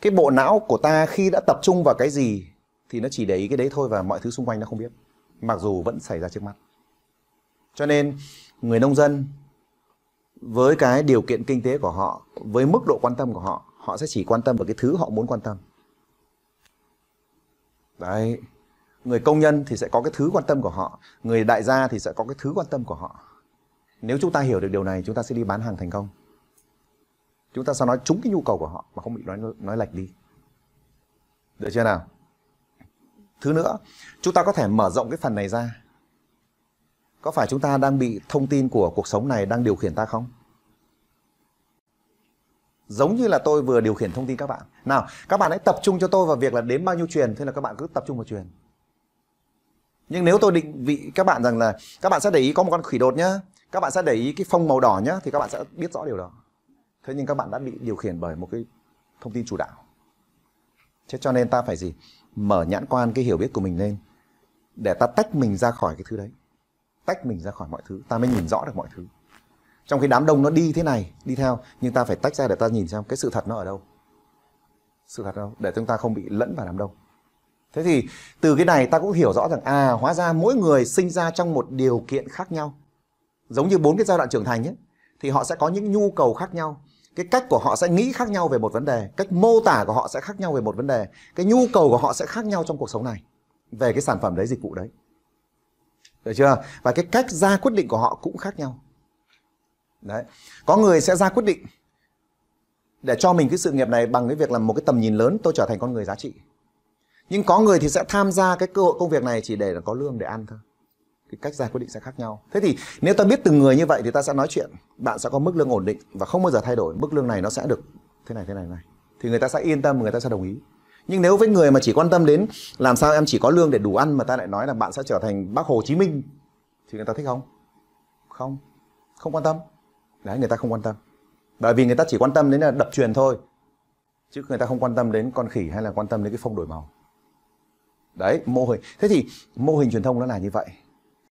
cái bộ não của ta khi đã tập trung vào cái gì thì nó chỉ để ý cái đấy thôi và mọi thứ xung quanh nó không biết mặc dù vẫn xảy ra trước mắt cho nên người nông dân với cái điều kiện kinh tế của họ với mức độ quan tâm của họ họ sẽ chỉ quan tâm vào cái thứ họ muốn quan tâm đấy người công nhân thì sẽ có cái thứ quan tâm của họ người đại gia thì sẽ có cái thứ quan tâm của họ nếu chúng ta hiểu được điều này chúng ta sẽ đi bán hàng thành công chúng ta sao nói trúng cái nhu cầu của họ mà không bị nói nói lệch đi được chưa nào thứ nữa chúng ta có thể mở rộng cái phần này ra có phải chúng ta đang bị thông tin của cuộc sống này đang điều khiển ta không giống như là tôi vừa điều khiển thông tin các bạn nào các bạn hãy tập trung cho tôi vào việc là đếm bao nhiêu truyền thế là các bạn cứ tập trung vào truyền nhưng nếu tôi định vị các bạn rằng là các bạn sẽ để ý có một con khỉ đột nhá các bạn sẽ để ý cái phông màu đỏ nhá thì các bạn sẽ biết rõ điều đó thế nhưng các bạn đã bị điều khiển bởi một cái thông tin chủ đạo thế cho nên ta phải gì mở nhãn quan cái hiểu biết của mình lên để ta tách mình ra khỏi cái thứ đấy tách mình ra khỏi mọi thứ ta mới nhìn rõ được mọi thứ trong khi đám đông nó đi thế này đi theo nhưng ta phải tách ra để ta nhìn xem cái sự thật nó ở đâu sự thật đâu để chúng ta không bị lẫn vào đám đông thế thì từ cái này ta cũng hiểu rõ rằng à hóa ra mỗi người sinh ra trong một điều kiện khác nhau giống như bốn cái giai đoạn trưởng thành ấy thì họ sẽ có những nhu cầu khác nhau cái cách của họ sẽ nghĩ khác nhau về một vấn đề cách mô tả của họ sẽ khác nhau về một vấn đề cái nhu cầu của họ sẽ khác nhau trong cuộc sống này về cái sản phẩm đấy dịch vụ đấy được chưa và cái cách ra quyết định của họ cũng khác nhau đấy có người sẽ ra quyết định để cho mình cái sự nghiệp này bằng cái việc là một cái tầm nhìn lớn tôi trở thành con người giá trị nhưng có người thì sẽ tham gia cái cơ hội công việc này chỉ để là có lương để ăn thôi cái cách ra quyết định sẽ khác nhau thế thì nếu ta biết từng người như vậy thì ta sẽ nói chuyện bạn sẽ có mức lương ổn định và không bao giờ thay đổi mức lương này nó sẽ được thế này thế này này thì người ta sẽ yên tâm người ta sẽ đồng ý nhưng nếu với người mà chỉ quan tâm đến làm sao em chỉ có lương để đủ ăn mà ta lại nói là bạn sẽ trở thành bác hồ chí minh thì người ta thích không không không quan tâm đấy người ta không quan tâm bởi vì người ta chỉ quan tâm đến là đập truyền thôi chứ người ta không quan tâm đến con khỉ hay là quan tâm đến cái phong đổi màu đấy mô hình thế thì mô hình truyền thông nó là như vậy